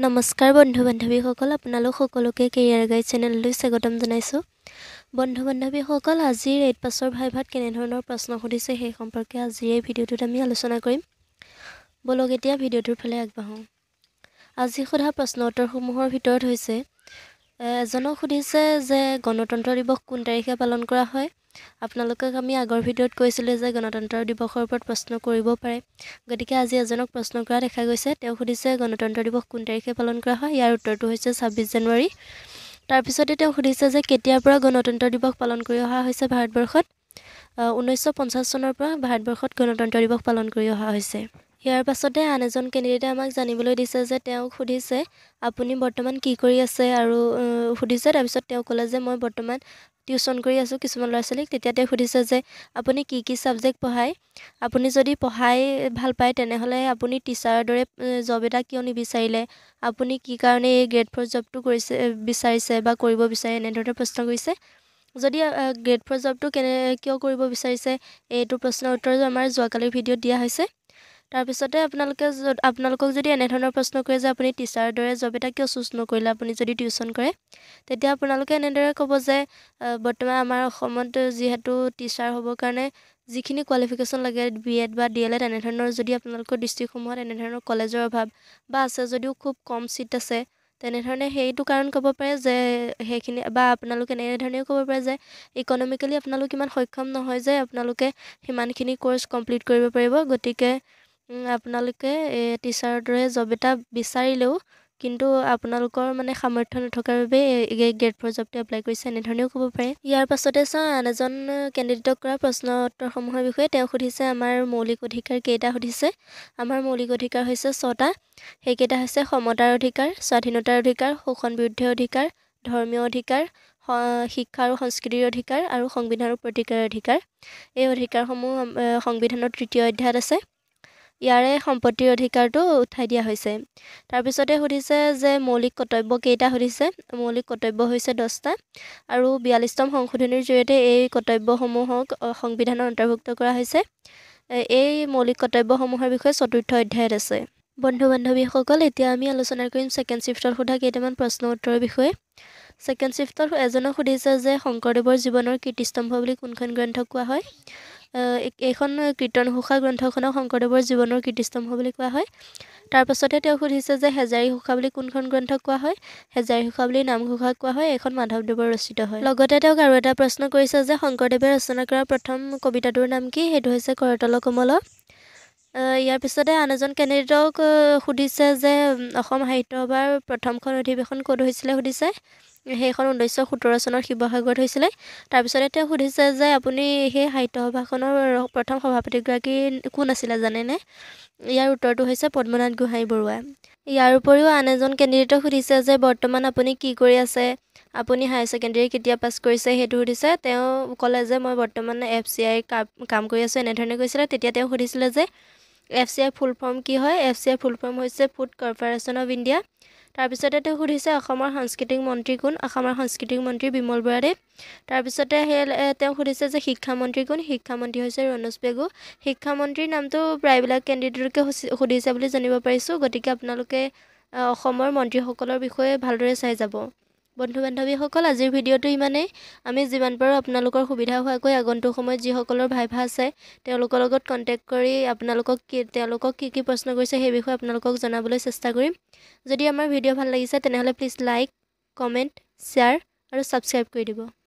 নমস্কাৰ বন্ধু বান্ধৱীসকল আপোনালোক সকলোকে কেৰিয়াৰ গাইড চেনেললৈ স্বাগতম জনাইছোঁ বন্ধু বান্ধৱীসকল আজিৰ এইট পাছৰ ভাই ভাত কেনেধৰণৰ প্ৰশ্ন সুধিছে সেই সম্পৰ্কে আজিৰ এই ভিডিঅ'টোত আমি আলোচনা কৰিম বলক এতিয়া ভিডিঅ'টোৰ ফালে আগবাঢ়োঁ আজি সোধা প্ৰশ্ন উত্তৰসমূহৰ ভিতৰত হৈছে এজনক সুধিছে যে গণতন্ত্ৰ দিৱস কোন তাৰিখে পালন কৰা হয় আপোনালোকক আমি আগৰ ভিডিঅ'ত কৈছিলোঁ যে গণতন্ত্ৰ দিৱসৰ ওপৰত প্ৰশ্ন কৰিব পাৰে গতিকে আজি এজনক প্ৰশ্ন কৰা দেখা গৈছে তেওঁ সুধিছে গণতন্ত্ৰ দিৱস কোন তাৰিখে পালন কৰা হয় ইয়াৰ উত্তৰটো হৈছে ছাব্বিছ জানুৱাৰী তাৰপিছতে তেওঁ সুধিছে যে কেতিয়াৰ পৰা গণতন্ত্ৰ দিৱস পালন কৰি অহা হৈছে ভাৰতবৰ্ষত ঊনৈছশ পঞ্চাছ চনৰ পৰা ভাৰতবৰ্ষত গণতন্ত্ৰ দিৱস পালন কৰি অহা হৈছে ইয়াৰ পাছতে আন এজন কেণ্ডিডেটে আমাক জানিবলৈ দিছে যে তেওঁক সুধিছে আপুনি বৰ্তমান কি কৰি আছে আৰু সুধিছে তাৰপিছত তেওঁ ক'লে যে মই বৰ্তমান টিউশ্যন কৰি আছোঁ কিছুমান ল'ৰা ছোৱালীক তেতিয়া তেওঁ সুধিছে যে আপুনি কি কি ছাবজেক্ট পঢ়ায় আপুনি যদি পঢ়াই ভাল পায় তেনেহ'লে আপুনি টিচাৰৰ দৰে জব এটা কিয় নিবিচাৰিলে আপুনি কি কাৰণে এই গ্ৰেড ফ'ৰ জবটো কৰিছে বিচাৰিছে বা কৰিব বিচাৰে এনেধৰণে প্ৰশ্ন কৰিছে যদি গ্ৰেড ফ'ৰ জবটো কেনে কিয় কৰিব বিচাৰিছে এইটো প্ৰশ্নৰ উত্তৰ আমাৰ যোৱাকালিৰ ভিডিঅ'ত দিয়া হৈছে তাৰপিছতে আপোনালোকে আপোনালোকক যদি এনেধৰণৰ প্ৰশ্ন কৰে যে আপুনি টিচাৰৰ দৰে জব এটা কিয় চুজ নকৰিলে আপুনি যদি টিউচন কৰে তেতিয়া আপোনালোকে এনেদৰে ক'ব যে বৰ্তমান আমাৰ অসমত যিহেতু টিচাৰ হ'বৰ কাৰণে যিখিনি কোৱালিফিকেশ্যন লাগে বি এড বা ডি এল এড এনেধৰণৰ যদি আপোনালোকৰ ডিষ্ট্ৰিক্টসমূহত এনেধৰণৰ কলেজৰ অভাৱ বা আছে যদিও খুব কম চিট আছে তেনেধৰণে সেইটো কাৰণ ক'ব পাৰে যে সেইখিনি বা আপোনালোকে এনেধৰণেও ক'ব পাৰে যে ইকনমিকেলি আপোনালোক ইমান সক্ষম নহয় যে আপোনালোকে সিমানখিনি কৰ্চ কমপ্লিট কৰিব পাৰিব গতিকে আপোনালোকে টিচাৰৰ দৰে জব এটা বিচাৰিলেও কিন্তু আপোনালোকৰ মানে সামৰ্থ্য নথকাৰ বাবে গ্ৰেড ফ'ৰ জবটো এপ্লাই কৰিছে এনেধৰণেও ক'ব পাৰে ইয়াৰ পাছতে চাওঁ আন এজন কেণ্ডিডেটক কৰা প্ৰশ্ন উত্তৰসমূহৰ বিষয়ে তেওঁ সুধিছে আমাৰ মৌলিক অধিকাৰ কেইটা সুধিছে আমাৰ মৌলিক অধিকাৰ হৈছে ছটা সেইকেইটা হৈছে সমতাৰ অধিকাৰ স্বাধীনতাৰ অধিকাৰ শোষণ বিৰুদ্ধে অধিকাৰ ধৰ্মীয় অধিকাৰ শিক্ষা আৰু সংস্কৃতিৰ অধিকাৰ আৰু সংবিধানৰ প্ৰতিকাৰৰ অধিকাৰ এই অধিকাৰসমূহ সংবিধানৰ তৃতীয় অধ্যায়ত আছে ইয়াৰে সম্পত্তিৰ অধিকাৰটো উঠাই দিয়া হৈছে তাৰপিছতে সুধিছে যে মৌলিক কৰ্তব্য কেইটা সুধিছে মৌলিক কৰ্তব্য হৈছে দহটা আৰু বিয়াল্লিছতম সংশোধনীৰ জৰিয়তে এই কৰ্তব্যসমূহক সংবিধানত অন্তৰ্ভুক্ত কৰা হৈছে এই মৌলিক কৰ্তব্যসমূহৰ বিষয়ে চতুৰ্থ অধ্যায়ত আছে বন্ধু বান্ধৱীসকল এতিয়া আমি আলোচনা কৰিম ছেকেণ্ড শ্বিফ্টত সোধা কেইটামান প্ৰশ্ন উত্তৰৰ বিষয়ে ছেকেণ্ড শ্বিফ্টত এজনক সুধিছে যে শংকৰদেৱৰ জীৱনৰ কীৰ্তিস্তম্ভ বুলি কোনখন গ্ৰন্থ কোৱা হয় এইখন কীৰ্তন ঘোষা গ্ৰন্থখনক শংকৰদেৱৰ জীৱনৰ কীৰ্তিস্তম্ভ বুলি কোৱা হয় তাৰপাছতে তেওঁ সুধিছে যে হেজাৰী ঘোষা বুলি কোনখন গ্ৰন্থ কোৱা হয় হেজাৰী ঘোষা বুলি নামঘোষা কোৱা হয় এইখন মাধৱদেৱৰ ৰচিত হয় লগতে তেওঁক আৰু এটা প্ৰশ্ন কৰিছে যে শংকৰদেৱে ৰচনা কৰা প্ৰথম কবিতাটোৰ নাম কি সেইটো হৈছে কৰতল কমল ইয়াৰ পিছতে আন এজন কেণ্ডিডেটক সুধিছে যে অসম সাহিত্য সভাৰ প্ৰথমখন অধিৱেশন ক'ত হৈছিলে সুধিছে সেইখন ঊনৈছশ সোতৰ চনৰ শিৱসাগৰত হৈছিলে তাৰপিছতে তেওঁ সুধিছে যে আপুনি সেই সাহিত্য সভাখনৰ প্ৰথম সভাপতিগৰাকী কোন আছিলে জানেনে ইয়াৰ উত্তৰটো হৈছে পদ্মনাথ গোহাঁই বৰুৱা ইয়াৰ উপৰিও আন এজন কেণ্ডিডেটক সুধিছে যে বৰ্তমান আপুনি কি কৰি আছে আপুনি হায়াৰ ছেকেণ্ডেৰী কেতিয়া পাছ কৰিছে সেইটো সুধিছে তেওঁ ক'লে যে মই বৰ্তমান এফ চি আই কাম কাম কৰি আছোঁ এনেধৰণে কৈছিলে তেতিয়া তেওঁ সুধিছিলে যে F C I full form কি হয় F C I full form হৈছে ফুড কৰ্পৰেশ্যন অৱ ইণ্ডিয়া তাৰপিছতে তেওঁ সুধিছে অসমৰ সাংস্কৃতিক মন্ত্ৰী কোন অসমৰ সাংস্কৃতিক মন্ত্ৰী বিমল বৰাদেৱ তাৰপিছতে সেই তেওঁ সুধিছে যে শিক্ষামন্ত্ৰী কোন শিক্ষামন্ত্ৰী হৈছে ৰণোজ পেগু শিক্ষামন্ত্ৰীৰ নামটো প্ৰায়বিলাক কেণ্ডিডেটকে সুধিছে বুলি জানিব পাৰিছোঁ গতিকে আপোনালোকে অসমৰ মন্ত্ৰীসকলৰ বিষয়ে ভালদৰে চাই যাব বন্ধু বান্ধৱীসকল আজিৰ ভিডিঅ'টো ইমানেই আমি যিমান পাৰোঁ আপোনালোকৰ সুবিধা হোৱাকৈ আগন্তুক সময়ত যিসকলৰ ভাই ভা আছে তেওঁলোকৰ লগত কণ্টেক্ট কৰি আপোনালোকক কি তেওঁলোকক কি কি প্ৰশ্ন কৰিছে সেই বিষয়ে আপোনালোকক জনাবলৈ চেষ্টা কৰিম যদি আমাৰ ভিডিঅ' ভাল লাগিছে তেনেহ'লে প্লিজ লাইক কমেণ্ট শ্বেয়াৰ আৰু ছাবস্ক্ৰাইব কৰি দিব